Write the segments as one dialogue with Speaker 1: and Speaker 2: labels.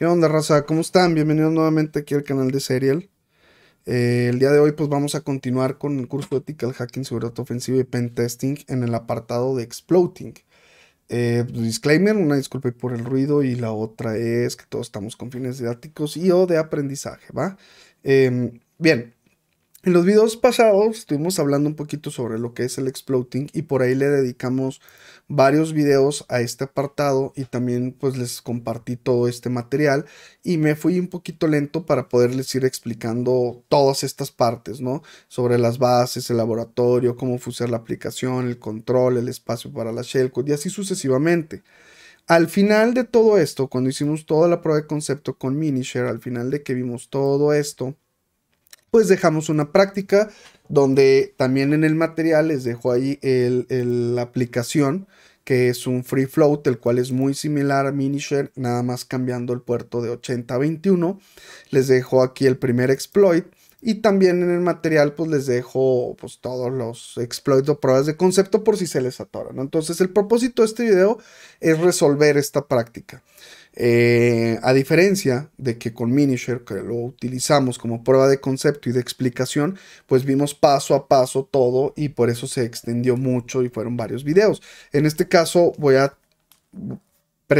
Speaker 1: ¿Qué onda, raza? ¿Cómo están? Bienvenidos nuevamente aquí al canal de Serial. Eh, el día de hoy pues vamos a continuar con el curso de Ethical Hacking, Seguridad Ofensiva y pen testing en el apartado de Exploding. Eh, pues, disclaimer, una disculpa por el ruido y la otra es que todos estamos con fines didácticos y o de aprendizaje, ¿va? Em, bien, en los videos pasados estuvimos hablando un poquito sobre lo que es el exploding y por ahí le dedicamos varios videos a este apartado y también pues les compartí todo este material y me fui un poquito lento para poderles ir explicando todas estas partes, ¿no? Sobre las bases, el laboratorio, cómo funciona la aplicación, el control, el espacio para la shellcode y así sucesivamente. Al final de todo esto, cuando hicimos toda la prueba de concepto con Minishare, al final de que vimos todo esto, pues dejamos una práctica donde también en el material les dejo ahí la aplicación que es un free float, el cual es muy similar a Minishare, nada más cambiando el puerto de 80 a 21. Les dejo aquí el primer exploit y también en el material pues les dejo pues, todos los exploits o pruebas de concepto por si se les atoran. Entonces el propósito de este video es resolver esta práctica. Eh, a diferencia de que con Minishare, que lo utilizamos como prueba de concepto y de explicación, pues vimos paso a paso todo y por eso se extendió mucho y fueron varios videos. En este caso voy a...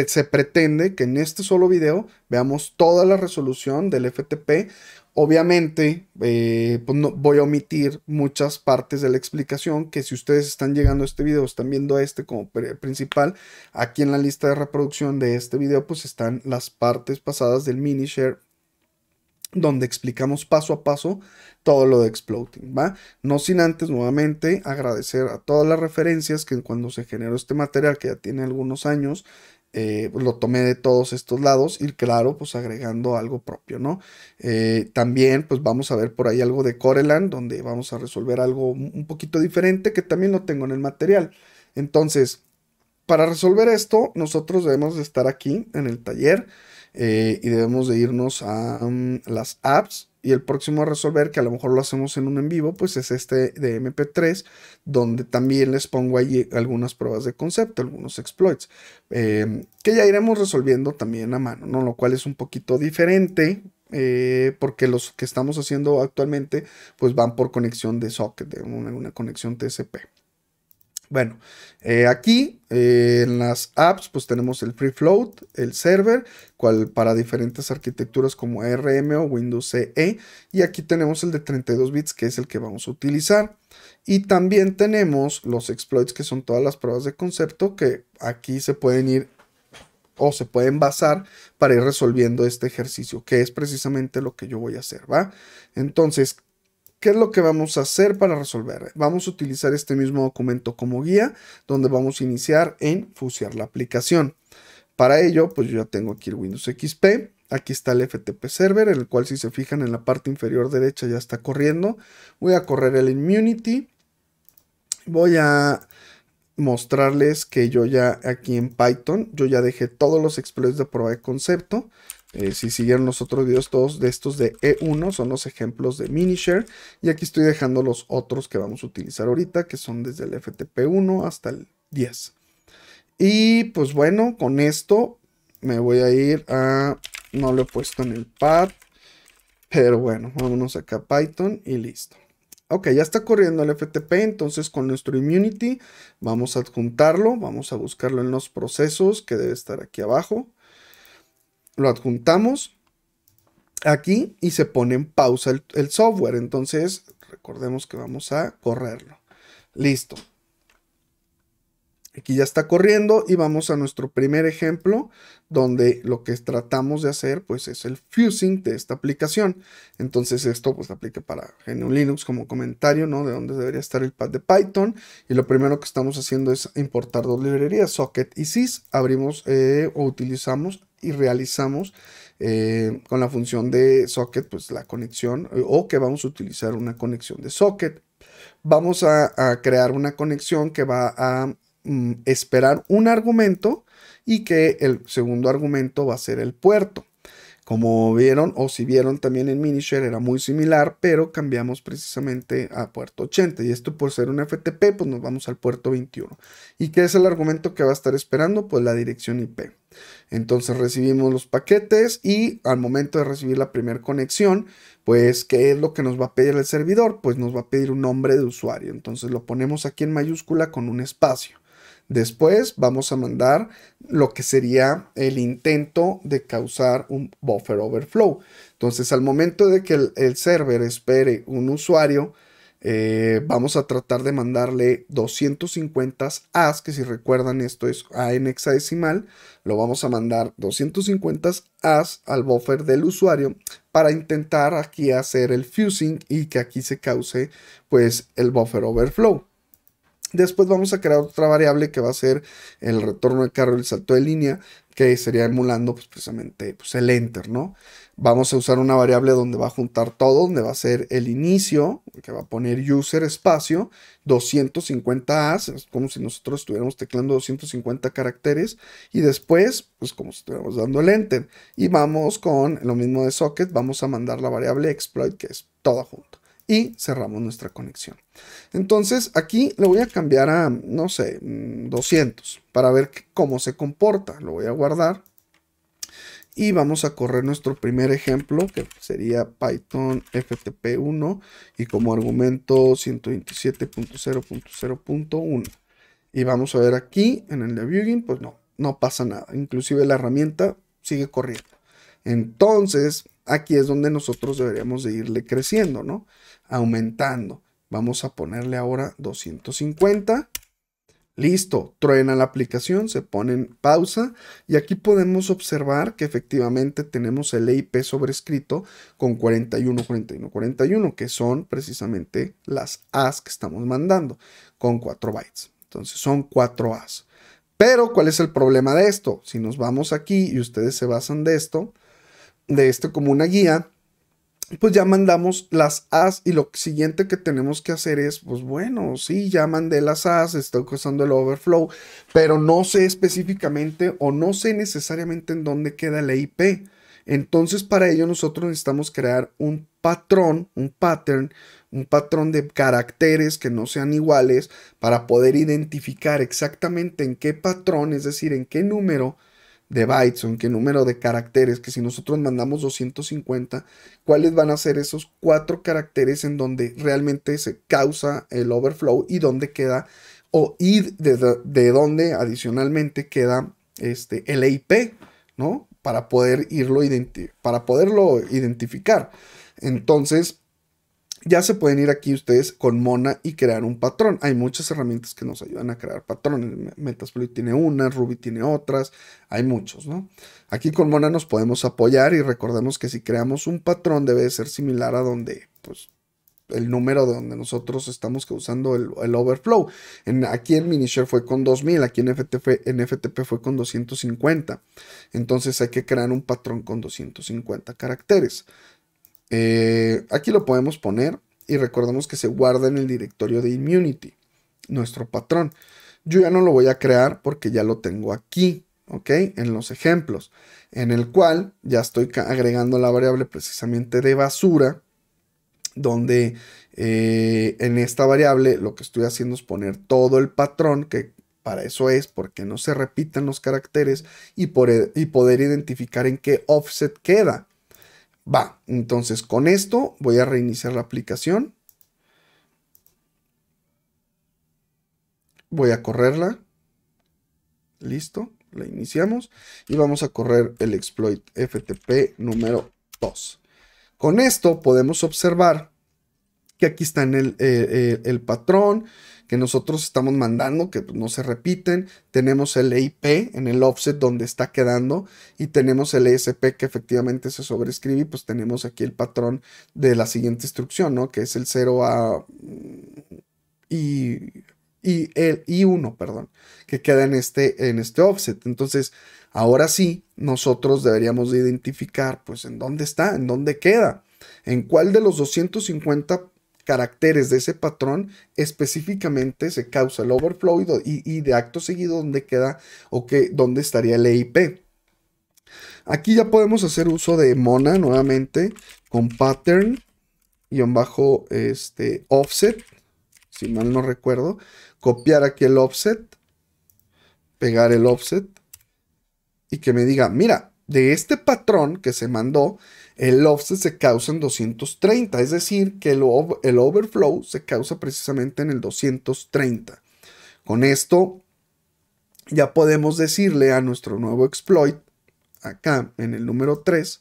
Speaker 1: se pretende que en este solo video veamos toda la resolución del FTP Obviamente, eh, pues no, voy a omitir muchas partes de la explicación que si ustedes están llegando a este video, están viendo este como principal, aquí en la lista de reproducción de este video, pues están las partes pasadas del mini share donde explicamos paso a paso todo lo de Exploding, ¿va? No sin antes nuevamente agradecer a todas las referencias que cuando se generó este material, que ya tiene algunos años, eh, lo tomé de todos estos lados y claro, pues agregando algo propio, ¿no? Eh, también pues vamos a ver por ahí algo de Coreland, donde vamos a resolver algo un poquito diferente que también lo tengo en el material. Entonces, para resolver esto, nosotros debemos de estar aquí en el taller eh, y debemos de irnos a mm, las apps y el próximo a resolver, que a lo mejor lo hacemos en un en vivo, pues es este de MP3, donde también les pongo ahí algunas pruebas de concepto, algunos exploits, em, que ya iremos resolviendo también a mano, ¿no? Lo cual es un poquito diferente, eh, porque los que estamos haciendo actualmente, pues van por conexión de socket, de una, una conexión TCP. Bueno, eh, aquí eh, en las apps pues tenemos el free float, el server, cual para diferentes arquitecturas como RM o Windows CE y aquí tenemos el de 32 bits que es el que vamos a utilizar y también tenemos los exploits que son todas las pruebas de concepto que aquí se pueden ir o se pueden basar para ir resolviendo este ejercicio, que es precisamente lo que yo voy a hacer, ¿va? Entonces, ¿Qué es lo que vamos a hacer para resolver? Vamos a utilizar este mismo documento como guía, donde vamos a iniciar en fusear la aplicación. Para ello, pues yo ya tengo aquí el Windows XP. Aquí está el FTP Server, en el cual si se fijan en la parte inferior derecha ya está corriendo. Voy a correr el Immunity. Voy a mostrarles que yo ya aquí en Python, yo ya dejé todos los exploits de prueba de concepto. Eh, si siguieron los otros videos, todos de estos de E1 son los ejemplos de Minishare. Y aquí estoy dejando los otros que vamos a utilizar ahorita, que son desde el FTP1 hasta el 10. Y pues bueno, con esto me voy a ir a... No lo he puesto en el pad. Pero bueno, vámonos acá a Python y listo. Ok, ya está corriendo el FTP, entonces con nuestro Immunity vamos a adjuntarlo, vamos a buscarlo en los procesos que debe estar aquí abajo lo adjuntamos aquí y se pone en pausa el, software. Entonces, recordemos que vamos a correrlo. Listo. Aquí ya está corriendo y vamos a nuestro primer ejemplo donde lo que tratamos de hacer pues es el fusing de esta aplicación. Entonces esto pues aplica para GNU Linux como comentario, ¿no? De dónde debería estar el pad de Python. Y lo primero que estamos haciendo es importar dos librerías, Socket y Sys. Abrimos eh, o utilizamos y realizamos eh, con la función de socket, pues la conexión o que vamos a utilizar una conexión de socket. Vamos a, crear una conexión que va a mm, esperar un argumento y que el segundo argumento va a ser el puerto. Como vieron o si vieron también en Minishare era muy similar, pero cambiamos precisamente a puerto 80 y esto por ser un FTP pues nos vamos al puerto 21. ¿Y qué es el argumento que va a estar esperando? Pues la dirección IP. Entonces recibimos los paquetes y al momento de recibir la primera conexión, pues ¿qué es lo que nos va a pedir el servidor? Pues nos va a pedir un nombre de usuario. Entonces lo ponemos aquí en mayúscula con un espacio. Después vamos a mandar lo que sería el intento de causar un buffer overflow. Entonces, al momento de que el, server espere un usuario, eh, vamos a tratar de mandarle 250 as, que si recuerdan esto es a en hexadecimal, lo vamos a mandar 250 as al buffer del usuario para intentar aquí hacer el fusing y que aquí se cause pues el buffer overflow. Después vamos a crear otra variable que va a ser el retorno del carro y el salto de línea, que sería emulando pues, precisamente pues, el enter, ¿no? Vamos a usar una variable donde va a juntar todo, donde va a ser el inicio, que va a poner user espacio, 250 as, es como si nosotros estuviéramos teclando 250 caracteres, y después, pues como si estuviéramos dando el enter. Y vamos con lo mismo de socket, vamos a mandar la variable exploit, que es toda junto y cerramos nuestra conexión. Entonces aquí le voy a cambiar a, no sé, 200 mm, para ver cómo se comporta. Lo voy a guardar y vamos a correr nuestro primer ejemplo que sería Python FTP1 y como argumento 127.0.0.1 y vamos a ver aquí en el debugging pues no, no pasa nada, inclusive la herramienta sigue corriendo. Entonces aquí es donde nosotros deberíamos de irle creciendo, ¿no? aumentando. Vamos a ponerle ahora 250. Listo, truena la aplicación, se pone en pausa y aquí podemos observar que efectivamente tenemos el e IP sobrescrito con 41, 41, 41, que son precisamente las As que estamos mandando con 4 bytes. Entonces son 4 As. Pero, ¿cuál es el problema de esto? Si nos vamos aquí y ustedes se basan de esto, de esto como una guía, pues ya mandamos las as y lo siguiente que tenemos que hacer es, pues bueno, sí, ya mandé las as, estoy causando el overflow, pero no sé específicamente o no sé necesariamente en dónde queda la IP. Entonces para ello nosotros necesitamos crear un patrón, un pattern, un patrón de caracteres que no sean iguales para poder identificar exactamente en qué patrón, es decir, en qué número de bytes o en qué número de caracteres, que si nosotros mandamos 250, cuáles van a ser esos cuatro caracteres en donde realmente se causa el overflow y dónde queda, o y de, donde dónde adicionalmente queda este, el IP, ¿no? Para poder irlo para poderlo identificar. Entonces, ya se pueden ir aquí ustedes con Mona y crear un patrón. Hay muchas herramientas que nos ayudan a crear patrones. Metasploit tiene una, Ruby tiene otras, hay muchos, ¿no? Aquí con Mona nos podemos apoyar y recordemos que si creamos un patrón debe ser similar a donde, pues, el número de donde nosotros estamos causando el, overflow. En, aquí en Minishare fue con 2000, aquí en FTP, en FTP fue con 250. Entonces hay que crear un patrón con 250 caracteres. Eh, aquí lo podemos poner y recordemos que se guarda en el directorio de Immunity, nuestro patrón. Yo ya no lo voy a crear porque ya lo tengo aquí, ¿ok? En los ejemplos, en el cual ya estoy agregando la variable precisamente de basura, donde eh, en esta variable lo que estoy haciendo es poner todo el patrón que para eso es, porque no se repitan los caracteres e-, y poder identificar en qué offset queda. Va, entonces con esto voy a reiniciar la aplicación. Voy a correrla. Listo, la iniciamos y vamos a correr el exploit FTP número 2. Con esto podemos observar que aquí está en eh, eh, el, patrón que nosotros estamos mandando, que no se repiten. Tenemos el e IP en el offset donde está quedando y tenemos el ESP que efectivamente se sobrescribe y pues tenemos aquí el patrón de la siguiente instrucción, ¿no? Que es el 0 a... y... Mm, y el I1, perdón, que queda en este, en este offset. Entonces, ahora sí, nosotros deberíamos identificar, pues, en dónde está, en dónde queda, en cuál de los 250 caracteres de ese patrón, específicamente se causa el overflow y, de acto seguido donde queda o que dónde estaría el ip Aquí ya podemos hacer uso de Mona nuevamente con pattern y bajo este offset, si mal no recuerdo, copiar aquí el offset, pegar el offset y que me diga, mira, de este patrón que se mandó, el offset se causa en 230, es decir, que el, el overflow se causa precisamente en el 230. Con esto ya podemos decirle a nuestro nuevo exploit, acá en el número 3,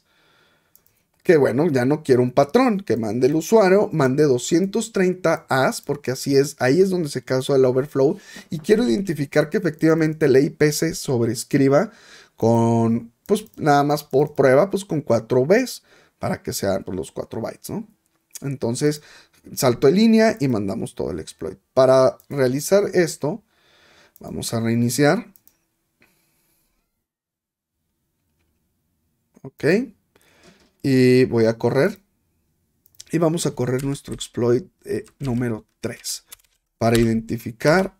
Speaker 1: que bueno, ya no quiero un patrón, que mande el usuario, mande 230 as, porque así es, ahí es donde se causa el overflow, y quiero identificar que efectivamente la IP se sobrescriba con pues nada más por prueba, pues con 4 Bs, para que sean pues, los 4 bytes, ¿no? Entonces, salto de línea y mandamos todo el exploit. Para realizar esto, vamos a reiniciar. Ok. Y voy a correr. Y vamos a correr nuestro exploit eh, número 3 para identificar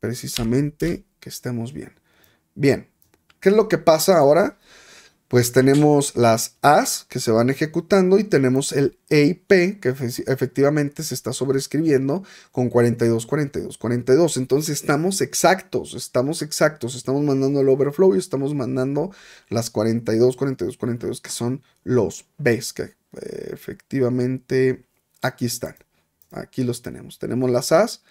Speaker 1: precisamente que estemos bien. Bien, ¿Qué es lo que pasa ahora? Pues tenemos las As que se van ejecutando y tenemos el AP e que efectivamente se está sobreescribiendo con 42, 42, 42. Entonces estamos exactos, estamos exactos, estamos mandando el overflow y estamos mandando las 42, 42, 42 que son los Bs que eh, efectivamente aquí están. Aquí los tenemos. Tenemos las As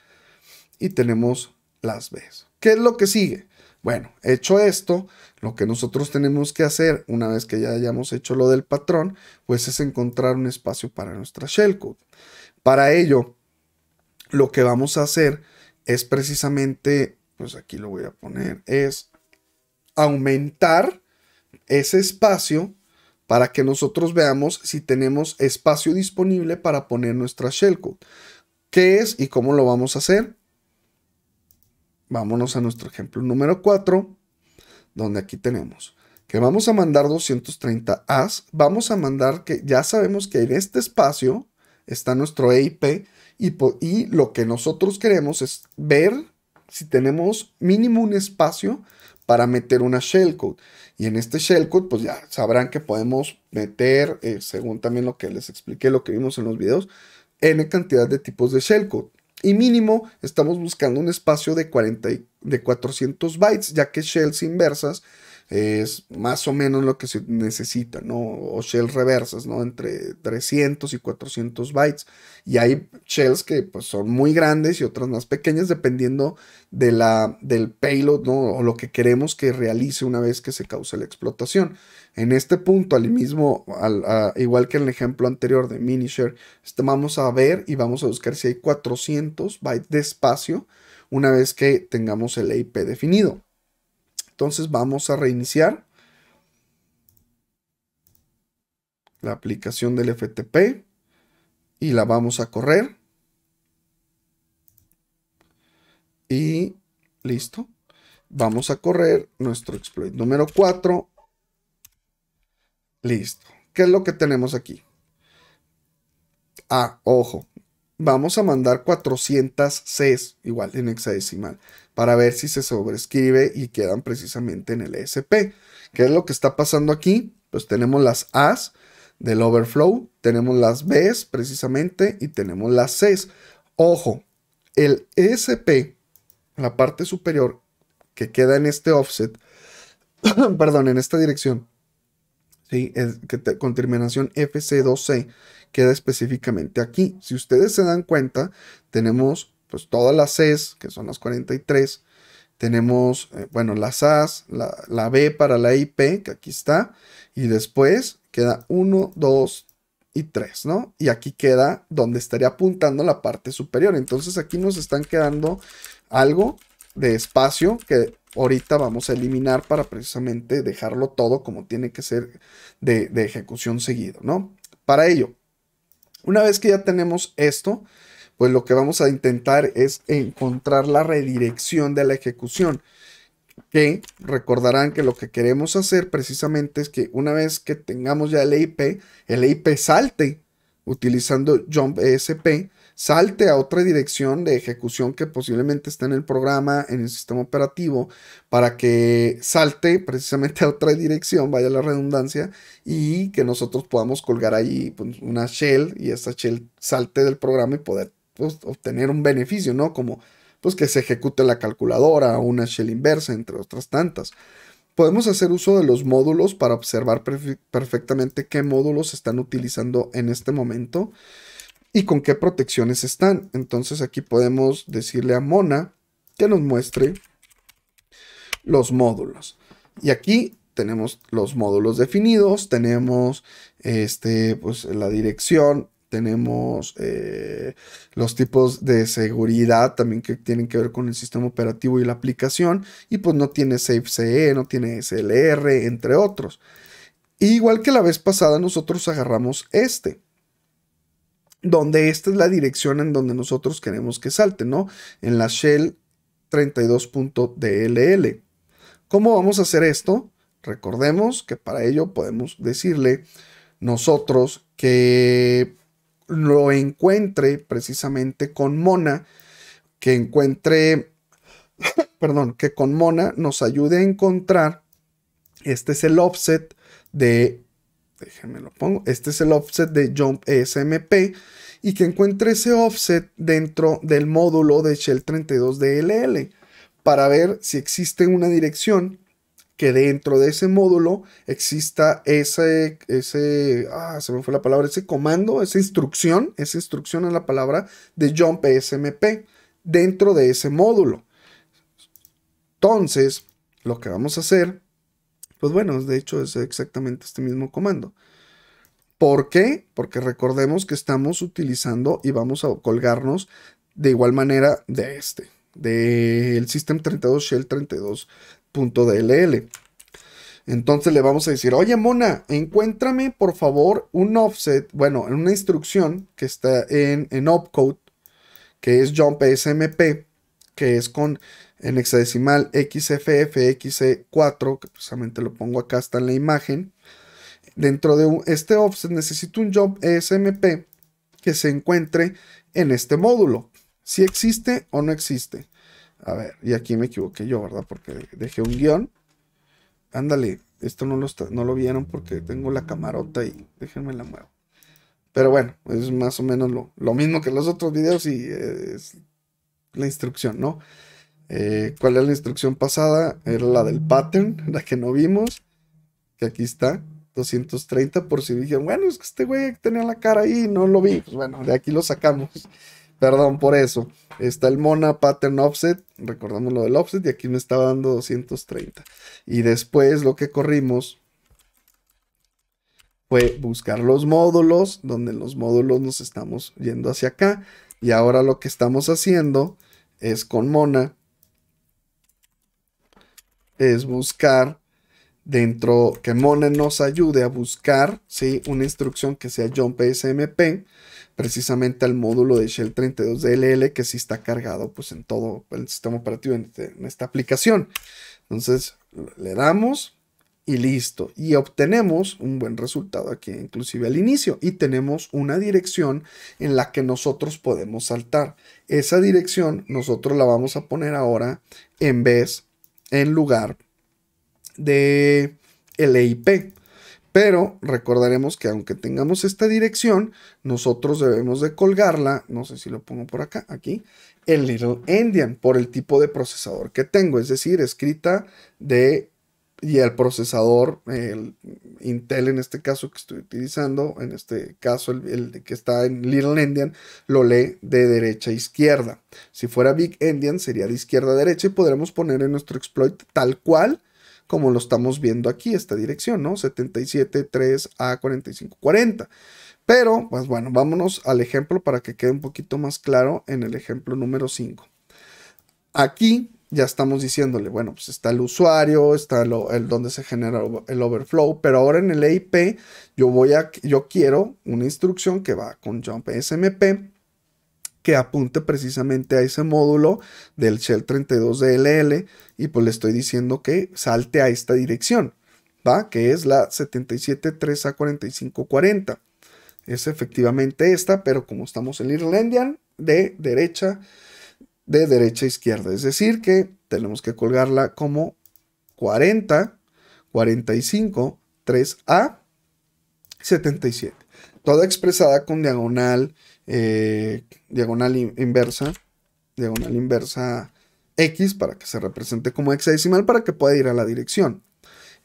Speaker 1: y tenemos las Bs. ¿Qué es lo que sigue? Bueno, hecho esto, lo que nosotros tenemos que hacer una vez que ya hayamos hecho lo del patrón, pues es encontrar un espacio para nuestra shellcode. Para ello, lo que vamos a hacer es precisamente, pues aquí lo voy a poner, es aumentar ese espacio para que nosotros veamos si tenemos espacio disponible para poner nuestra shellcode. ¿Qué es y cómo lo vamos a hacer? vámonos a nuestro ejemplo número 4, donde aquí tenemos que vamos a mandar 230 as, vamos a mandar que ya sabemos que en este espacio está nuestro EIP y, lo que nosotros queremos es ver si tenemos mínimo un espacio para meter una shellcode. Y en este shellcode, pues ya sabrán que podemos meter, eh, según también lo que les expliqué, lo que vimos en los videos, n cantidad de tipos de shellcode. Y mínimo estamos buscando un espacio de, de 400 bytes, ya que shells inversas es más o menos lo que se necesita, ¿no? O shells reversas, ¿no? Entre 300 y 400 bytes. Y hay shells que pues, son muy grandes y otras más pequeñas, dependiendo de la, del payload, ¿no? O lo que queremos que realice una vez que se cause la explotación. En este punto, al mismo, igual que en el ejemplo anterior de Minishare, este vamos a ver y vamos a buscar si hay 400 bytes de espacio una vez que tengamos el IP definido. Entonces vamos a reiniciar la aplicación del FTP y la vamos a correr. Y listo. Vamos a correr nuestro exploit número 4. Listo. ¿Qué es lo que tenemos aquí? Ah, ojo vamos a mandar 400 Cs, igual en hexadecimal, para ver si se sobrescribe y quedan precisamente en el e sp ¿Qué es lo que está pasando aquí? Pues tenemos las As del overflow, tenemos las Bs precisamente y tenemos las Cs. Ojo, el ESP, la parte superior que queda en este offset, perdón, en esta dirección, ¿sí? que con terminación FC2C queda específicamente aquí. Si ustedes se dan cuenta, tenemos pues todas las Cs, que son las 43, tenemos, eh, bueno, las As, la, B para la IP, que aquí está, y después queda 1, 2, y 3, ¿no? Y aquí queda donde estaría apuntando la parte superior. Entonces aquí nos están quedando algo de espacio que ahorita vamos a eliminar para precisamente dejarlo todo como tiene que ser de ejecución seguido, ¿no? Para ello, una vez que ya tenemos esto, pues lo que vamos a intentar es encontrar la redirección de la ejecución. Que recordarán que lo que queremos hacer precisamente es que una vez que tengamos ya el IP, el IP salte utilizando jump ESP salte a otra dirección de ejecución que posiblemente esté en el programa, en el sistema operativo, para que salte precisamente a otra dirección, vaya la redundancia, y que nosotros podamos colgar ahí pues, una shell y esta shell salte del programa y poder pues, obtener un beneficio, ¿no? Como pues que se ejecute la calculadora o una shell inversa, entre otras tantas. Podemos hacer uso de los módulos para observar perfectamente qué módulos están utilizando en este momento y con qué protecciones están. Entonces aquí podemos decirle a Mona que nos muestre los módulos. Y aquí tenemos los módulos definidos, tenemos este, pues, la dirección, tenemos eh, los tipos de seguridad también que tienen que ver con el sistema operativo y la aplicación. Y pues no tiene SafeCE, no tiene SLR, entre otros. igual que la vez pasada, nosotros agarramos este donde esta es la dirección en donde nosotros queremos que salte, ¿no? En la shell 32.dll. ¿Cómo vamos a hacer esto? Recordemos que para ello podemos decirle nosotros que lo encuentre precisamente con Mona, que encuentre, perdón, que con Mona nos ayude a encontrar, este es el offset de Déjenme lo pongo. Este es el offset de Jump e SMP y que encuentre ese offset dentro del módulo de Shell 32 DLL para ver si existe una dirección que dentro de ese módulo exista ese, ese, ah, se me fue la palabra, ese comando, esa instrucción, esa instrucción es la palabra de jump e SMP dentro de ese módulo. Entonces, lo que vamos a hacer pues bueno, de hecho es exactamente este mismo comando. ¿Por qué? Porque recordemos que estamos utilizando y vamos a colgarnos de igual manera de este, del System32 Shell 32.dll. Entonces le vamos a decir, oye Mona, encuéntrame por favor un offset, bueno, una instrucción que está en, en opcode, que es jump SMP, que es con en hexadecimal xffx 4 e que precisamente lo pongo acá, está en la imagen. Dentro de este offset necesito un job ESMP que se encuentre en este módulo. Si existe o no existe. A ver, y aquí me equivoqué yo, ¿verdad? Porque dejé un guión. Ándale, esto no lo, no lo vieron porque tengo la camarota y déjenme la muevo. Pero bueno, es más o menos lo, lo mismo que los otros videos y eh, es la instrucción, ¿no? Eh, ¿Cuál era la instrucción pasada? Era la del pattern, la que no vimos. Que aquí está. 230 por si dijeron bueno, es que este güey tenía la cara ahí y no lo vi. Pues, bueno, de aquí lo sacamos. Perdón por eso. Está el Mona Pattern Offset. Recordamos lo del offset y aquí me estaba dando 230. Y después lo que corrimos fue buscar los módulos, donde los módulos nos estamos yendo hacia acá. Y ahora lo que estamos haciendo es con Mona es buscar dentro, que Monen nos ayude a buscar si una instrucción que sea jump SMP precisamente al módulo de Shell 32 DLL que sí está cargado pues en todo el sistema operativo este, en esta aplicación. Entonces le damos y listo. Y obtenemos un buen resultado aquí, inclusive al inicio. Y tenemos una dirección en la que nosotros podemos saltar. Esa dirección nosotros la vamos a poner ahora en vez en lugar de LIP. Pero recordaremos que aunque tengamos esta dirección, nosotros debemos de colgarla, no sé si lo pongo por acá, aquí, El Little Endian, por el tipo de procesador que tengo, es decir, escrita de y el procesador, el Intel en este caso que estoy utilizando, en este caso el, que está en Little Endian, lo lee de derecha a izquierda. Si fuera Big Endian sería de izquierda a derecha y podremos poner en nuestro exploit tal cual como lo estamos viendo aquí, esta dirección, ¿no? 77.3 a 45.40. Pero, pues bueno, vámonos al ejemplo para que quede un poquito más claro en el ejemplo número 5. Aquí ya estamos diciéndole, bueno, pues está el usuario, está el donde se genera el overflow, pero ahora en el IP, yo voy a, yo quiero una instrucción que va con jump SMP que apunte precisamente a ese módulo del shell 32 dll y pues le estoy diciendo que salte a esta dirección, ¿va? Que es la 773A4540. Es efectivamente esta, pero como estamos en Irlandian, de derecha de derecha a izquierda. Es decir, que tenemos que colgarla como 40, 45, 3A, 77. Toda expresada con diagonal, eh, diagonal inversa, diagonal inversa X para que se represente como hexadecimal para que pueda ir a la dirección.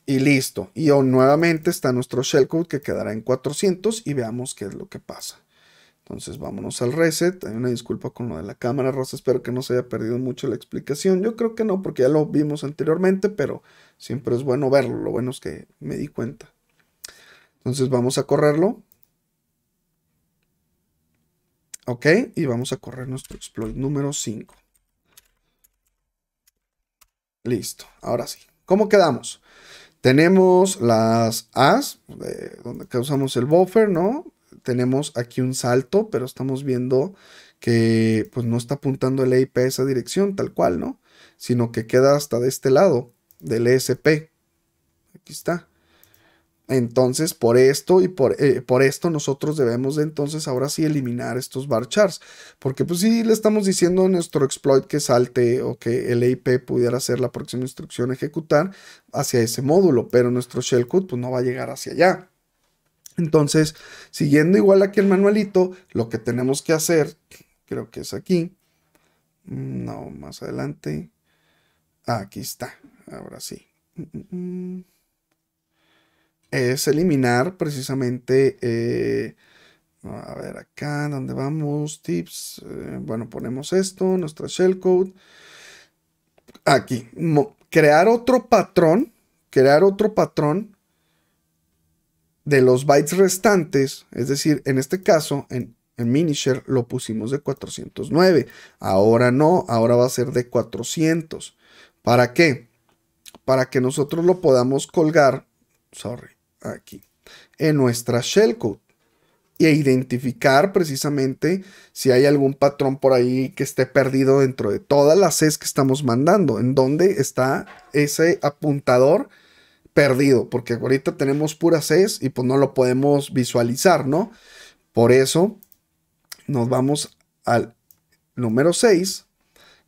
Speaker 1: Y listo. Y nuevamente está nuestro shellcode que quedará en 400 y veamos qué es lo que pasa. Entonces vámonos al reset. Hay una disculpa con lo de la cámara rosa. Espero que no se haya perdido mucho la explicación. Yo creo que no, porque ya lo vimos anteriormente, pero siempre es bueno verlo. Lo bueno es que me di cuenta. Entonces vamos a correrlo. Ok, y vamos a correr nuestro exploit número 5. Listo, ahora sí. ¿Cómo quedamos? Tenemos las as, de donde causamos el buffer, ¿no? tenemos aquí un salto, pero estamos viendo que pues no está apuntando el EIP a esa dirección tal cual, ¿no? Sino que queda hasta de este lado del ESP. Aquí está. Entonces, por esto y por, eh, por, esto nosotros debemos de entonces ahora sí eliminar estos bar charts. Porque pues sí le estamos diciendo a nuestro exploit que salte o que el e IP pudiera ser la próxima instrucción ejecutar hacia ese módulo, pero nuestro shellcode pues no va a llegar hacia allá. Entonces, siguiendo igual aquí el manualito, lo que tenemos que hacer, creo que es aquí, mm, no, más adelante, aquí está, ahora sí, mm, mm, es eliminar precisamente, eh, a ver acá, ¿dónde vamos? Tips, eh, bueno, ponemos esto, nuestra shellcode, aquí, crear otro patrón, crear otro patrón de los bytes restantes, es decir, en este caso, en, mini Minishare lo pusimos de 409. Ahora no, ahora va a ser de 400. ¿Para qué? Para que nosotros lo podamos colgar, sorry, aquí, en nuestra shellcode e identificar precisamente si hay algún patrón por ahí que esté perdido dentro de todas las Cs que estamos mandando, en dónde está ese apuntador perdido, porque ahorita tenemos pura 6 y pues no lo podemos visualizar, ¿no? Por eso nos vamos al número 6,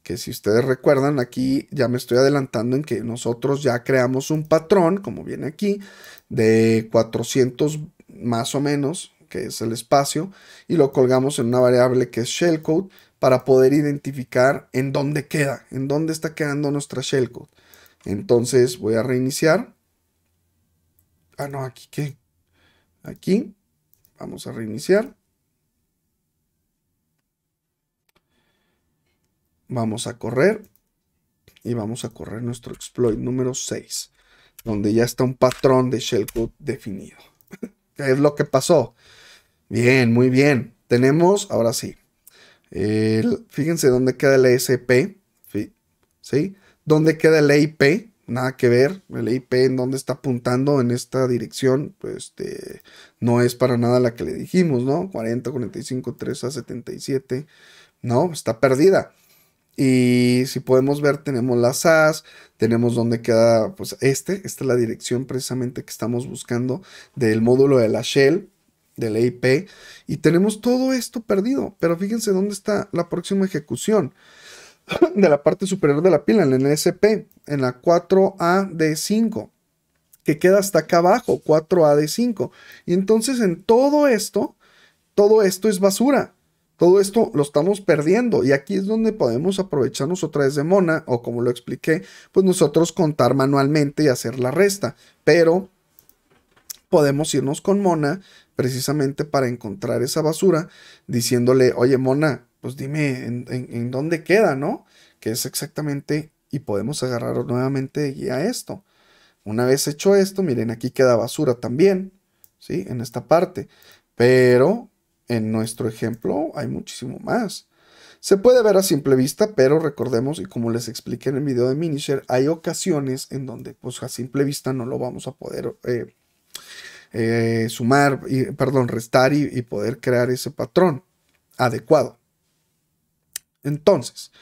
Speaker 1: que si ustedes recuerdan, aquí ya me estoy adelantando en que nosotros ya creamos un patrón, como viene aquí, de 400 más o menos, que es el espacio, y lo colgamos en una variable que es shellcode para poder identificar en dónde queda, en dónde está quedando nuestra shellcode. Entonces voy a reiniciar Ah, no, aquí qué. Aquí. Vamos a reiniciar. Vamos a correr. Y vamos a correr nuestro exploit número 6. Donde ya está un patrón de shellcode definido. ¿Qué es lo que pasó? Bien, muy bien. Tenemos, ahora sí. fíjense dónde queda el ESP. ¿Sí? ¿Dónde queda el e IP? nada que ver, el IP en dónde está apuntando en esta dirección, pues este, no es para nada la que le dijimos, ¿no? 40, 45, 3 a 77, no, está perdida. Y si podemos ver, tenemos las SAS, tenemos dónde queda, pues este, esta es la dirección precisamente que estamos buscando del módulo de la shell, del IP, y tenemos todo esto perdido, pero fíjense dónde está la próxima ejecución de la parte superior de la pila, en el NSP, en la 4 de 5 que queda hasta acá abajo, 4AD5. Y entonces en todo esto, todo esto es basura. Todo esto lo estamos perdiendo y aquí es donde podemos aprovecharnos otra vez de Mona o como lo expliqué, pues nosotros contar manualmente y hacer la resta. Pero podemos irnos con Mona precisamente para encontrar esa basura diciéndole, oye Mona, pues dime en, dónde queda, ¿no? Que es exactamente, y podemos agarrar nuevamente y esto. Una vez hecho esto, miren, aquí queda basura también, ¿sí? En esta parte. Pero en nuestro ejemplo hay muchísimo más. Se puede ver a simple vista, pero recordemos, y como les expliqué en el video de Minisher hay ocasiones en donde pues a simple vista no lo vamos a poder eh, eh, sumar, y, perdón, restar y poder crear ese patrón adecuado. Entonces,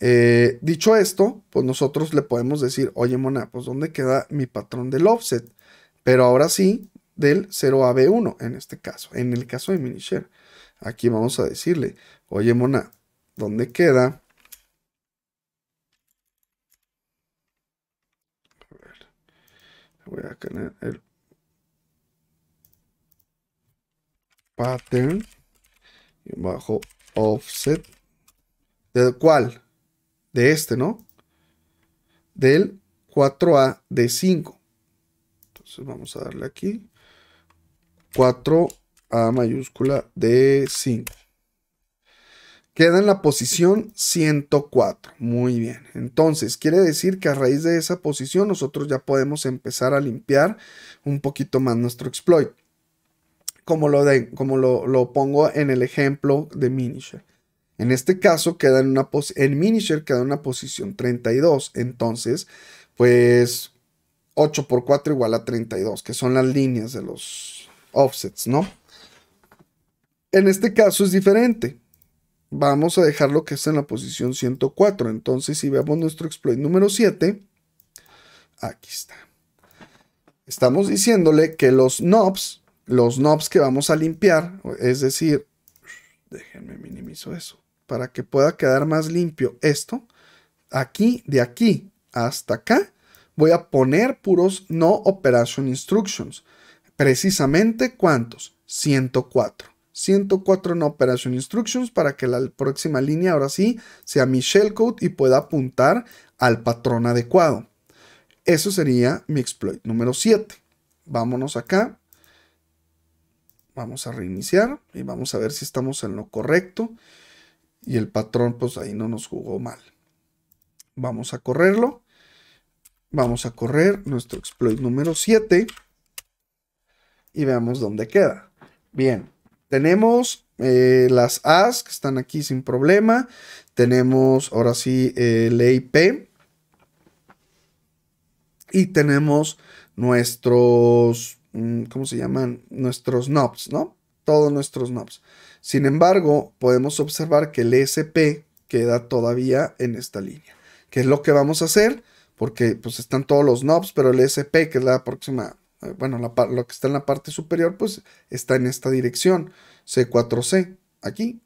Speaker 1: eh, dicho esto, pues nosotros le podemos decir, oye Mona, pues ¿dónde queda mi patrón del offset? Pero ahora sí, del 0 a B1 en este caso, en el caso de Minishare. Aquí vamos a decirle, oye Mona, ¿dónde queda? A voy a poner el pattern y bajo offset ¿De cuál? De este, ¿no? Del 4A de 5. Entonces vamos a darle aquí. 4A mayúscula de 5. Queda en la posición 104. Muy bien. Entonces, quiere decir que a raíz de esa posición nosotros ya podemos empezar a limpiar un poquito más nuestro exploit. Como lo, como lo, pongo en el ejemplo de Minishare. En este caso, queda en, una el Minisher queda en una posición 32. Entonces, pues 8 por 4 igual a 32, que son las líneas de los offsets, ¿no? En este caso es diferente. Vamos a dejar lo que está en la posición 104. Entonces, si vemos nuestro exploit número 7, aquí está. Estamos diciéndole que los knobs, los knobs que vamos a limpiar, es decir, déjenme minimizo eso para que pueda quedar más limpio esto, aquí, de aquí hasta acá, voy a poner puros no operation instructions. Precisamente cuántos? 104. 104 no operation instructions para que la próxima línea ahora sí sea mi shellcode y pueda apuntar al patrón adecuado. Eso sería mi exploit número 7. Vámonos acá. Vamos a reiniciar y vamos a ver si estamos en lo correcto. Y el patrón, pues ahí no nos jugó mal. Vamos a correrlo. Vamos a correr nuestro exploit número 7. Y veamos dónde queda. Bien, tenemos eh, las As que están aquí sin problema. Tenemos ahora sí el e IP. Y tenemos nuestros, mm, ¿cómo se llaman? Nuestros knobs, ¿no? Todos nuestros knobs. Sin embargo, podemos observar que el e SP queda todavía en esta línea. ¿Qué es lo que vamos a hacer? Porque pues están todos los knobs, pero el e SP, que es la próxima, eh, bueno, lo que está en la parte superior, pues está en esta dirección, C4C, aquí.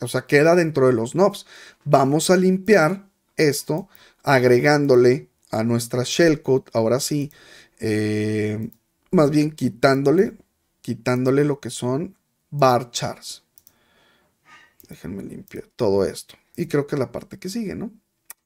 Speaker 1: O sea, queda dentro de los knobs. Vamos a limpiar esto agregándole a nuestra shellcode, ahora sí, eh, más bien quitándole, quitándole lo que son bar charts. Déjenme limpiar todo esto. Y creo que es la parte que sigue, ¿no?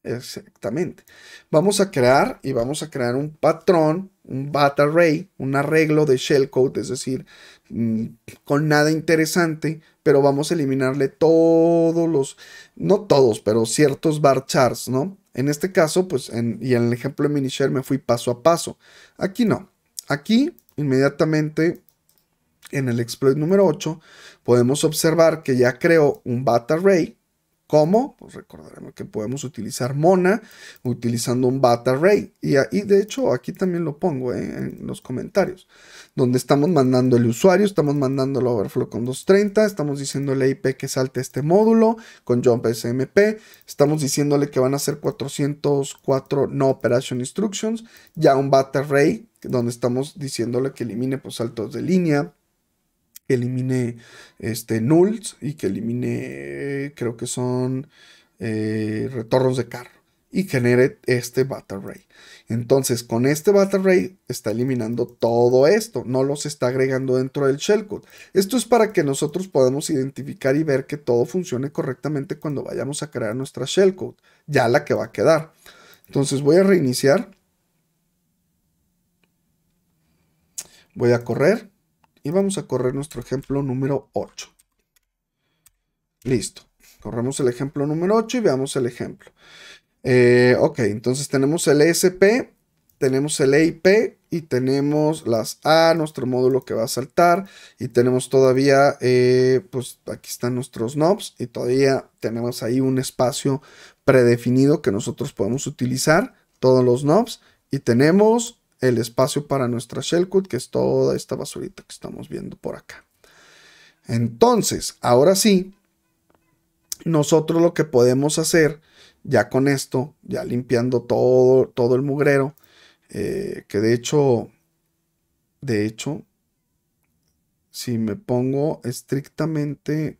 Speaker 1: Exactamente. Vamos a crear y vamos a crear un patrón, un bat array, un arreglo de shellcode, es decir, mm, con nada interesante, pero vamos a eliminarle todos los, no todos, pero ciertos bar charts, ¿no? En este caso, pues, y en el ejemplo de Minishare me fui paso a paso. Aquí no. Aquí inmediatamente en el exploit número 8 podemos observar que ya creó un bat array. ¿Cómo? Pues recordaremos que podemos utilizar Mona utilizando un bat array. Y, de hecho aquí también lo pongo eh, en los comentarios. Donde estamos mandando el usuario, estamos mandando el overflow con 230, estamos diciéndole a IP que salte este módulo con jump SMP, estamos diciéndole que van a ser 404 no operation instructions, ya un bat array donde estamos diciéndole que elimine pues, saltos de línea, elimine este, nulls y que elimine, creo que son eh, retornos de carro y genere este battle ray. Entonces, con este battle ray está eliminando todo esto, no los está agregando dentro del shellcode. Esto es para que nosotros podamos identificar y ver que todo funcione correctamente cuando vayamos a crear nuestra shellcode, ya la que va a quedar. Entonces, voy a reiniciar. Voy a correr. Y vamos a correr nuestro ejemplo número 8. Listo. Corremos el ejemplo número 8 y veamos el ejemplo. Eh, ok, entonces tenemos el ESP, tenemos el ip e y tenemos las A, nuestro módulo que va a saltar. Y tenemos todavía, eh, pues aquí están nuestros knobs y todavía tenemos ahí un espacio predefinido que nosotros podemos utilizar, todos los knobs. Y tenemos el espacio para nuestra shellcut que es toda esta basurita que estamos viendo por acá. Entonces, ahora sí, nosotros lo que podemos hacer, ya con esto, ya limpiando todo, todo el mugrero, eh, que de hecho, de hecho, si me pongo estrictamente,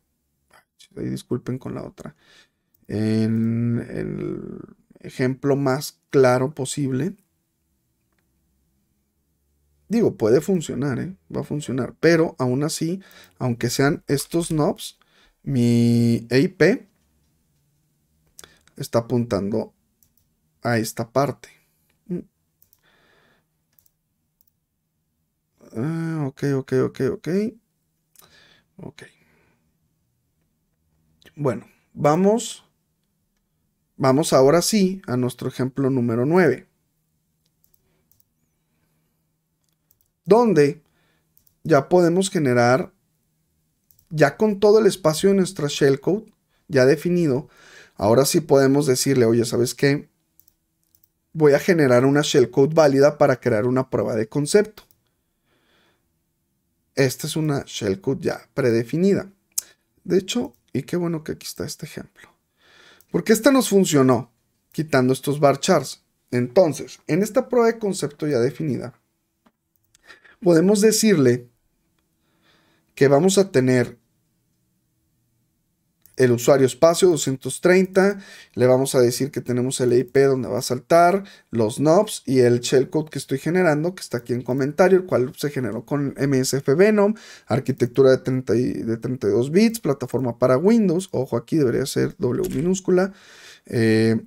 Speaker 1: disculpen con la otra, en el ejemplo más claro posible, Digo, puede funcionar, ¿eh? va a funcionar. Pero aún así, aunque sean estos knobs, mi IP está apuntando a esta parte. Mm. Ah, ok, ok, ok, ok. Bueno, vamos. Vamos ahora sí a nuestro ejemplo número 9. donde ya podemos generar, ya con todo el espacio de nuestra shellcode ya definido, ahora sí podemos decirle, oye, ¿sabes qué? Voy a generar una shellcode válida para crear una prueba de concepto. Esta es una shellcode ya predefinida. De hecho, y qué bueno que aquí está este ejemplo. Porque esta nos funcionó quitando estos bar charts. Entonces, en esta prueba de concepto ya definida, podemos decirle que vamos a tener el usuario espacio 230, le vamos a decir que tenemos el IP donde va a saltar, los knobs y el shellcode que estoy generando, que está aquí en comentario, el cual se generó con MSF Venom, arquitectura de, 32 bits, plataforma para Windows, ojo aquí debería ser W minúscula, eh,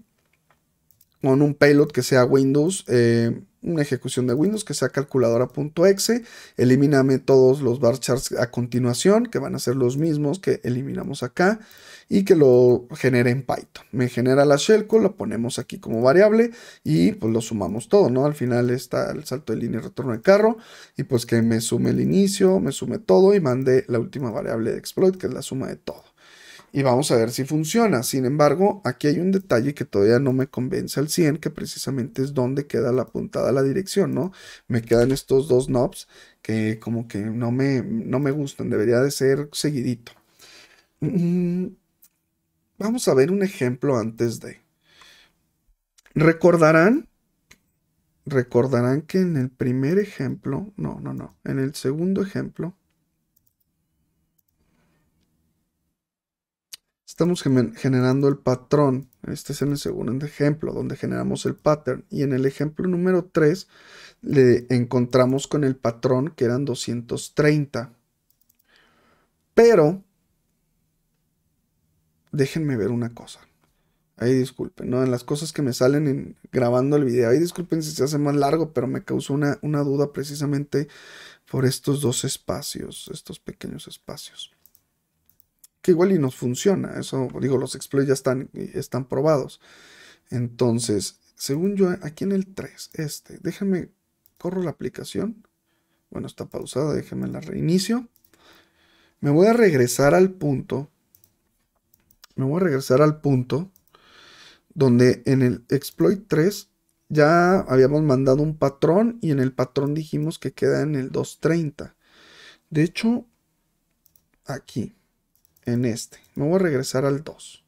Speaker 1: con un payload que sea Windows. Eh, una ejecución de Windows que sea calculadora.exe, elimíname todos los bar charts a continuación, que van a ser los mismos que eliminamos acá, y que lo genere en Python. Me genera la shellcode, lo ponemos aquí como variable y pues lo sumamos todo, ¿no? Al final está el salto de línea y retorno de carro, y pues que me sume el inicio, me sume todo y mande la última variable de exploit, que es la suma de todo y vamos a ver si funciona. Sin embargo, aquí hay un detalle que todavía no me convence al 100, que precisamente es donde queda la puntada la dirección, ¿no? Me quedan estos dos knobs que como que no me, no me gustan, debería de ser seguidito. Mm, vamos a ver un ejemplo antes de... Recordarán, recordarán que en el primer ejemplo, no, no, no, en el segundo ejemplo, Estamos generando el patrón. Este es en el segundo ejemplo, donde generamos el pattern. Y en el ejemplo número 3, le encontramos con el patrón que eran 230. Pero, déjenme ver una cosa. Ahí disculpen, ¿no? En las cosas que me salen grabando el video. Ahí disculpen si se hace más largo, pero me causó una duda precisamente por estos dos espacios, estos pequeños espacios que igual y nos funciona. Eso, digo, los exploits ya están, están probados. Entonces, según yo, aquí en el 3, este, déjame, corro la aplicación. Bueno, está pausada, déjenme la reinicio. Me voy a regresar al punto. Me voy a regresar al punto donde en el exploit 3 ya habíamos mandado un patrón y en el patrón dijimos que queda en el 230. De hecho, aquí en este. Me voy a regresar al 2.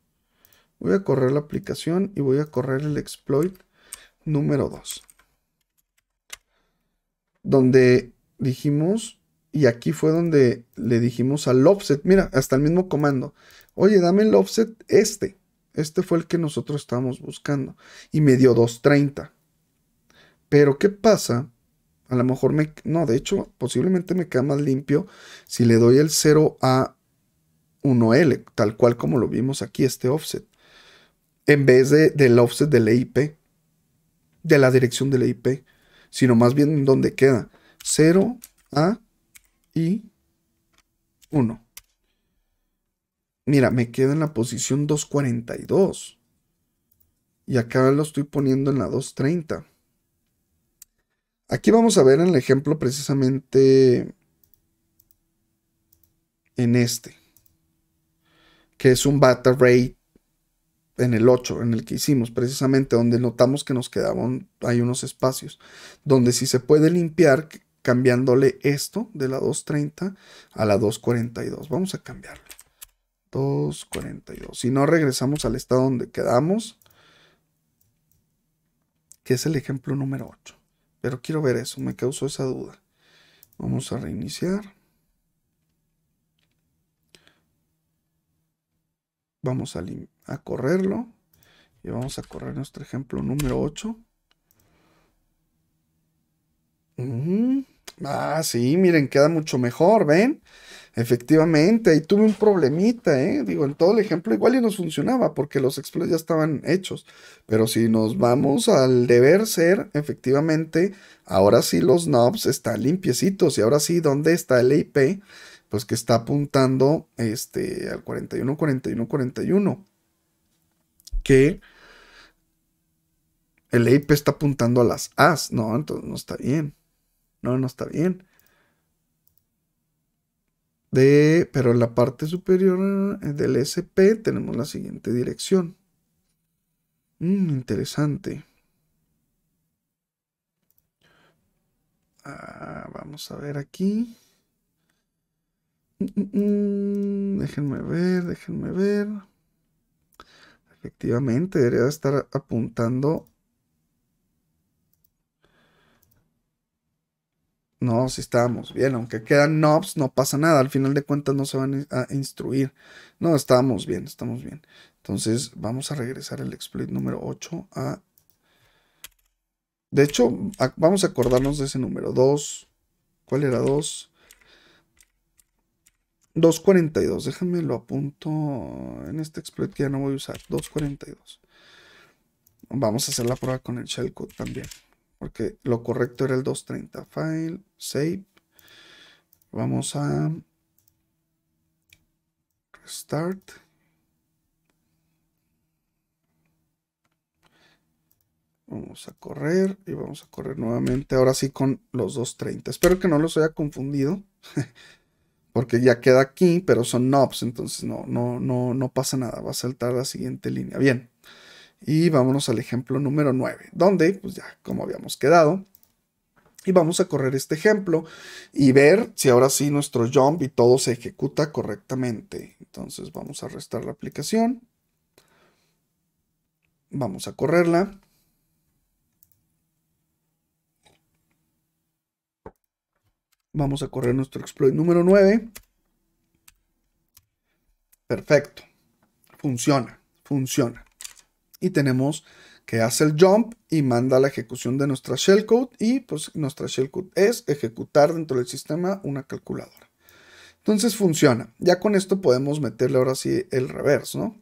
Speaker 1: Voy a correr la aplicación y voy a correr el exploit número 2. Donde dijimos, y aquí fue donde le dijimos al offset, mira, hasta el mismo comando, oye, dame el offset este. Este fue el que nosotros estábamos buscando. Y me dio 230. Pero ¿qué pasa? A lo mejor me... No, de hecho, posiblemente me queda más limpio si le doy el 0 a 1L, tal cual como lo vimos aquí, este offset, en vez del offset de la e IP, de la dirección de la e IP, sino más bien en donde queda 0 a y 1. Mira, me queda en la posición 242. Y acá lo estoy poniendo en la 230. Aquí vamos a ver en el ejemplo precisamente en este que es un Bata rate en el 8, en el que hicimos precisamente, donde notamos que nos quedaban, hay unos espacios, donde si se puede limpiar cambiándole esto de la 230 a la 242. Vamos a cambiarlo. 242. Si no, regresamos al estado donde quedamos, que es el ejemplo número 8. Pero quiero ver eso, me causó esa duda. Vamos a reiniciar. Vamos a, correrlo. Y vamos a correr nuestro ejemplo número 8. Ah, sí, miren, queda mucho mejor, ¿ven? Efectivamente, ahí tuve un problemita, ¿eh? Digo, en todo el ejemplo igual y nos funcionaba porque los exploits ya estaban hechos. Pero si nos vamos al deber ser, efectivamente, ahora sí los knobs están limpiecitos y ahora sí, ¿dónde está el IP? pues que está apuntando este, al 41, 41, 41. Que el IP está apuntando a las as. No, entonces no está bien. No, no está bien. De, pero en la parte superior eh, del SP tenemos la siguiente dirección. Mm, interesante. Ah, vamos a ver aquí. Mm, déjenme ver, déjenme ver. Efectivamente, debería estar apuntando. No, si estábamos bien, aunque quedan nobs, no pasa nada. Al final de cuentas no se van a instruir. No, estábamos bien, estamos bien. Entonces vamos a regresar el exploit número 8 De hecho, vamos a acordarnos de ese número 2. ¿Cuál era 2? 242. Déjenme lo apunto en este exploit que ya no voy a usar. 242. Vamos a hacer la prueba con el shellcode también. Porque lo correcto era el 230. File, save. Vamos a restart. Vamos a correr y vamos a correr nuevamente. Ahora sí con los 230. Espero que no los haya confundido. porque ya queda aquí, pero son knobs, entonces no, no, no, no pasa nada, va a saltar la siguiente línea. Bien, y vámonos al ejemplo número 9, donde, pues ya, como habíamos quedado, y vamos a correr este ejemplo y ver si ahora sí nuestro jump y todo se ejecuta correctamente. Entonces vamos a restar la aplicación. Vamos a correrla. Vamos a correr nuestro exploit número 9. Perfecto. Funciona, funciona. Y tenemos que hace el jump y manda la ejecución de nuestra shellcode y pues nuestra shellcode es ejecutar dentro del sistema una calculadora. Entonces funciona. Ya con esto podemos meterle ahora sí el reverse, ¿no?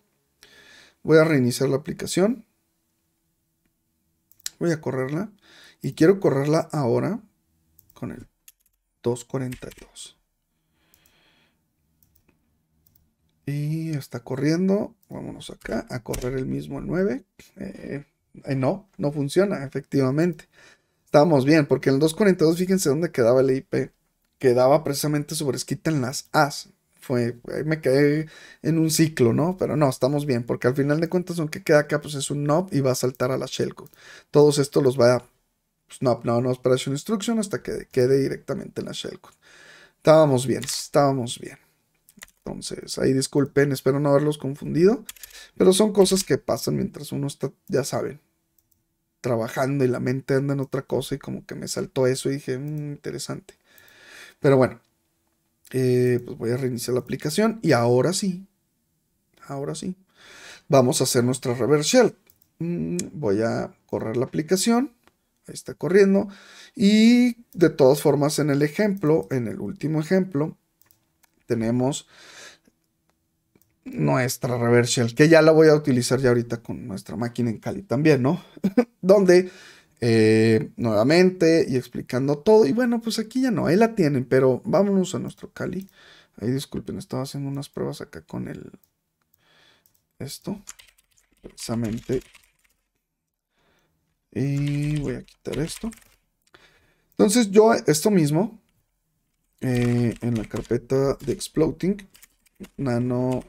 Speaker 1: Voy a reiniciar la aplicación. Voy a correrla y quiero correrla ahora con el 2.42. Y está corriendo. Vámonos acá a correr el mismo 9. Eh, eh, no, no funciona, efectivamente. estamos bien, porque en el 2.42, fíjense dónde quedaba el IP. Quedaba precisamente sobre esquita en las As. Fue, me quedé en un ciclo, ¿no? Pero no, estamos bien, porque al final de cuentas, aunque queda acá, pues es un knob y va a saltar a la shellcode. Todos estos los va a pues, no, no, no, no operation instruction hasta que quede directamente en la shellcode. Estábamos bien, estábamos bien. Entonces, ahí disculpen, espero no haberlos confundido, pero son cosas que pasan mientras uno está, ya saben, trabajando y la mente anda en otra cosa y como que me saltó eso y dije, mm, interesante. Pero bueno, eh, pues voy a reiniciar la aplicación y ahora sí, ahora sí, vamos a hacer nuestra reverse shell. Mm, voy a correr la aplicación Ahí está corriendo. Y de todas formas, en el ejemplo, en el último ejemplo, tenemos nuestra reversal. que ya la voy a utilizar ya ahorita con nuestra máquina en Cali también, ¿no? Donde eh, nuevamente y explicando todo. Y bueno, pues aquí ya no, ahí la tienen, pero vámonos a nuestro Cali. Ahí disculpen, estaba haciendo unas pruebas acá con el esto. Precisamente y voy a quitar esto. Entonces yo esto mismo, eh, en la carpeta de Exploding, nano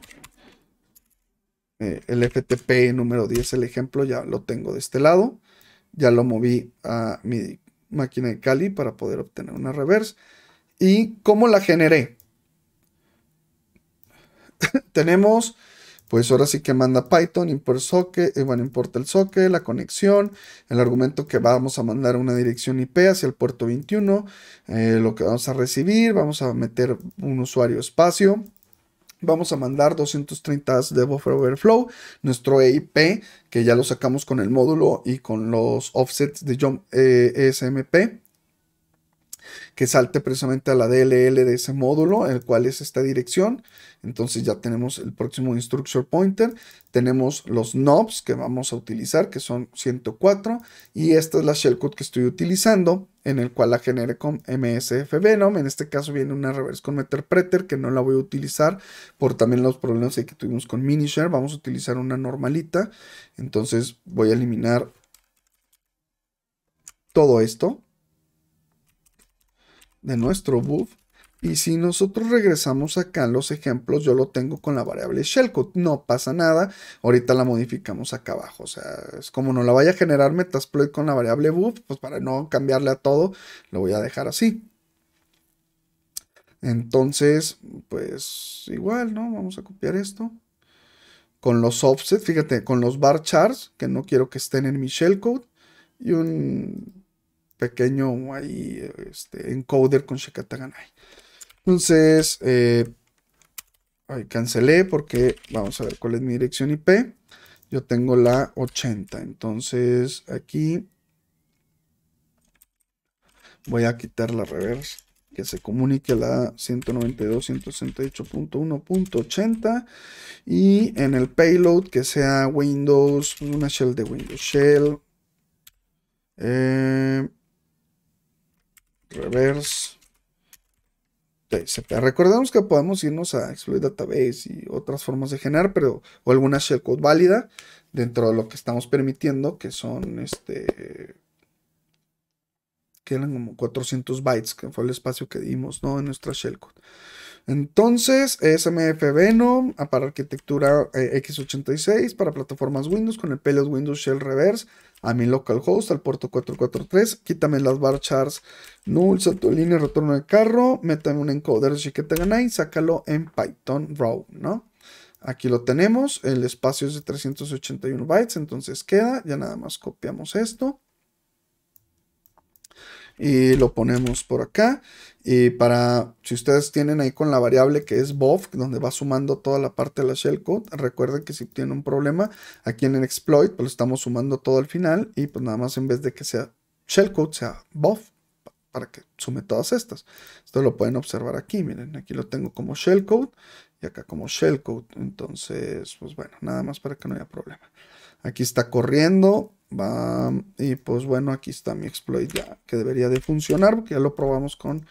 Speaker 1: eh, el FTP número 10, el ejemplo, ya lo tengo de este lado. Ya lo moví a mi máquina de Cali para poder obtener una reverse. ¿Y cómo la generé? Tenemos pues ahora sí que manda Python, import socket, eh, bueno, importa el socket, la conexión, el argumento que vamos a mandar una dirección IP hacia el puerto 21, eh, lo que vamos a recibir, vamos a meter un usuario espacio, vamos a mandar 230 de buffer overflow, nuestro EIP, que ya lo sacamos con el módulo y con los offsets de jump eh, ESMP, que salte precisamente a la DLL de ese módulo, el cual es esta dirección. Entonces ya tenemos el próximo instructor pointer, tenemos los knobs que vamos a utilizar, que son 104, y esta es la shellcode que estoy utilizando, en el cual la genere con MSF Venom. En este caso viene una reverse con Meterpreter, que no la voy a utilizar por también los problemas que tuvimos con Minishare. Vamos a utilizar una normalita, entonces voy a eliminar todo esto de nuestro buff. Y si nosotros regresamos acá en los ejemplos, yo lo tengo con la variable shellcode. No pasa nada. Ahorita la modificamos acá abajo. O sea, es como no la vaya a generar Metasploit con la variable buff, pues para no cambiarle a todo, lo voy a dejar así. Entonces, pues igual, ¿no? Vamos a copiar esto. Con los offset. fíjate, con los bar charts, que no quiero que estén en mi shellcode. Y un pequeño ahí, este, encoder con Shekataganai. Entonces, eh, ahí cancelé porque vamos a ver cuál es mi dirección IP. Yo tengo la 80. Entonces, aquí voy a quitar la reverse que se comunique la 192.168.1.80 y en el payload que sea Windows, una shell de Windows Shell. Eh, reverse Recordemos que podemos irnos a exploit database y otras formas de generar, pero o alguna shellcode válida dentro de lo que estamos permitiendo, que son este que eran como 400 bytes, que fue el espacio que dimos, ¿no? En nuestra shellcode. Entonces, SMF Venom para arquitectura eh, x86 para plataformas Windows con el PLOS Windows Shell Reverse a mi localhost, al puerto 443. Quítame las bar charts null, salto de línea, retorno de carro. Métame un encoder de y sácalo en Python row ¿no? Aquí lo tenemos, el espacio es de 381 bytes, entonces queda, ya nada más copiamos esto y lo ponemos por acá. Y para, si ustedes tienen ahí con la variable que es buff, donde va sumando toda la parte de la shellcode, recuerden que si tienen un problema aquí en el exploit, pues lo estamos sumando todo al final y pues nada más en vez de que sea shellcode, sea buff para que sume todas estas. Esto lo pueden observar aquí, miren, aquí lo tengo como shellcode y acá como shellcode. Entonces, pues bueno, nada más para que no haya problema. Aquí está corriendo. Va, y pues bueno, aquí está mi exploit ya que debería de funcionar porque ya lo probamos con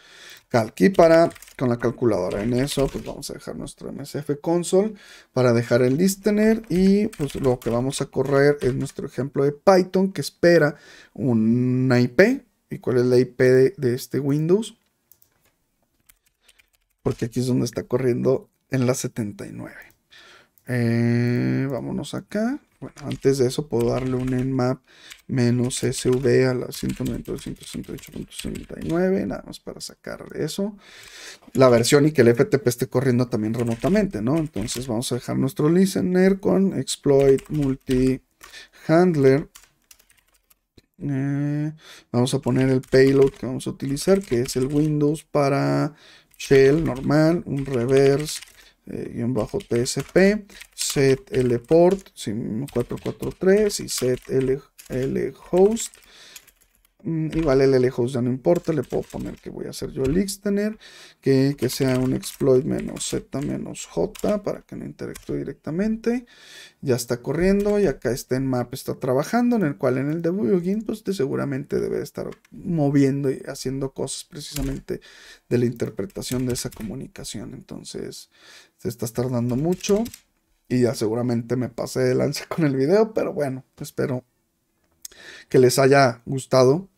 Speaker 1: Calqui para con la calculadora. En eso pues vamos a dejar nuestro MSF console para dejar el listener y pues lo que vamos a correr es nuestro ejemplo de Python que espera una IP. ¿Y cuál es la IP de, este Windows? Porque aquí es donde está corriendo en la 79. Eh, vámonos acá. Bueno, antes de eso puedo darle un nmap menos sv a la 192.168.59, nada más para sacar eso la versión y que el FTP esté corriendo también remotamente, ¿no? Entonces vamos a dejar nuestro listener con exploit multi handler. Eh, vamos a poner el payload que vamos a utilizar, que es el Windows para shell normal, un reverse guión bajo TSP, set lport 443 y set L host mm, Igual el host ya no importa, le puedo poner que voy a hacer yo el extener, que, sea un exploit menos z-j para que no interactúe directamente. Ya está corriendo y acá está en map, está trabajando, en el cual en el debugging pues seguramente debe estar moviendo y haciendo cosas precisamente de la interpretación de esa comunicación. Entonces se está tardando mucho. Y ya seguramente me pasé de lanza con el video. Pero bueno, espero que les haya gustado.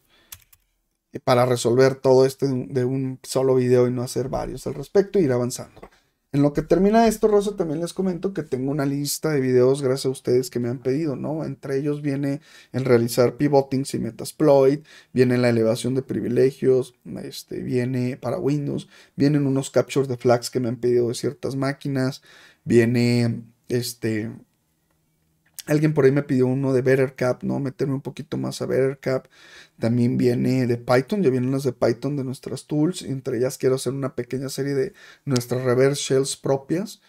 Speaker 1: Para resolver todo esto de un solo video y no hacer varios al respecto. E ir avanzando. En lo que termina esto, Rosa, también les comento que tengo una lista de videos, gracias a ustedes, que me han pedido, ¿no? Entre ellos viene el realizar pivoting y metasploit, viene la elevación de privilegios, este, viene para Windows, vienen unos captures de flags que me han pedido de ciertas máquinas, viene este, Alguien por ahí me pidió uno de BetterCap, ¿no? Meterme un poquito más a BetterCap. También viene de Python, ya vienen las de Python de nuestras tools. Entre ellas quiero hacer una pequeña serie de nuestras reverse shells propias.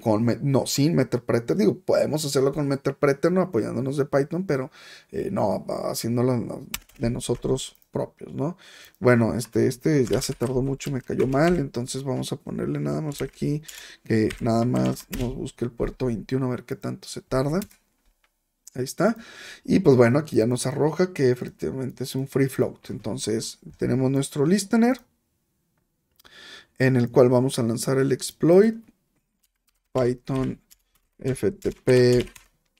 Speaker 1: con, no, sin MeterPreter. Digo, podemos hacerlo con MeterPreter, ¿no? Apoyándonos de Python, pero eh, no, haciéndolo de nosotros propios, ¿no? Bueno, este, este ya se tardó mucho, me cayó mal, entonces vamos a ponerle nada más aquí que nada más nos busque el puerto 21 a ver qué tanto se tarda. Ahí está. Y pues bueno, aquí ya nos arroja que efectivamente es un free float. Entonces tenemos nuestro listener en el cual vamos a lanzar el exploit python ftp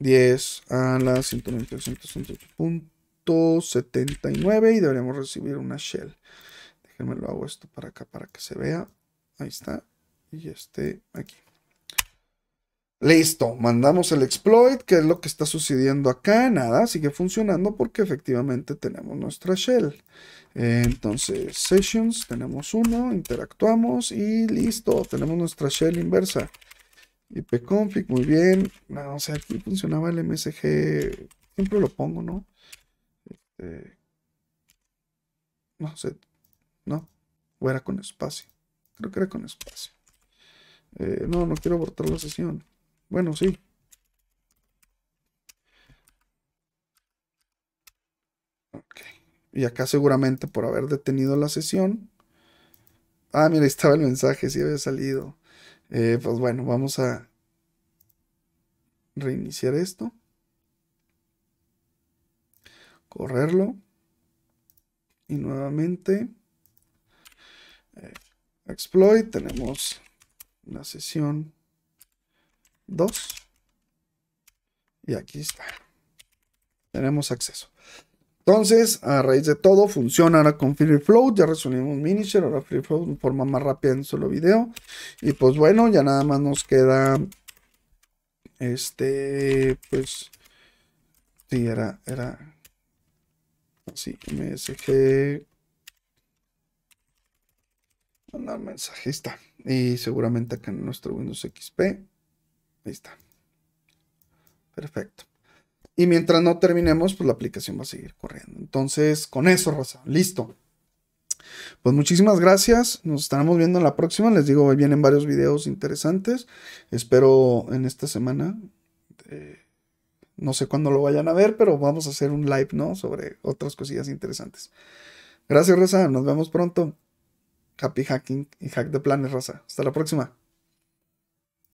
Speaker 1: 10 a la 198.79 y deberíamos recibir una shell. Déjenme lo hago esto para acá para que se vea. Ahí está. Y este aquí. Listo, mandamos el exploit, que es lo que está sucediendo acá, nada, sigue funcionando porque efectivamente tenemos nuestra shell. Entonces, sessions, tenemos uno, interactuamos y listo, tenemos nuestra shell inversa. ipconfig, muy bien. No, sé, aquí funcionaba el msg, siempre lo pongo, ¿no? Este, no sé, no, o era con espacio, creo que era con espacio. Eh, no, no quiero abortar la sesión. Bueno, sí. Y acá seguramente por haber detenido la sesión. Ah, mira, estaba el mensaje, sí había salido. Eh, pues bueno, vamos a reiniciar esto. Correrlo. Y nuevamente. Eh, exploit. Tenemos la sesión 2. Y aquí está. Tenemos acceso. Entonces, a raíz de todo, funciona ahora con FreeFlow Flow. Ya resumimos Minisher, ahora FreeFlow de forma más rápida en un solo video. Y pues bueno, ya nada más nos queda. Este, pues. Sí, era. era así, MSG. Mandar mensaje, está. Y seguramente acá en nuestro Windows XP. Ahí está. Perfecto. Y mientras no terminemos, pues la aplicación va a seguir corriendo. Entonces, con eso, Rosa, listo. Pues muchísimas gracias. Nos estaremos viendo en la próxima. Les digo, hoy vienen varios videos interesantes. Espero en esta semana. Eh, no sé cuándo lo vayan a ver, pero vamos a hacer un live, ¿no? Sobre otras cosillas interesantes. Gracias, Rosa. Nos vemos pronto. Happy hacking y hack de planes, Rosa. Hasta la próxima.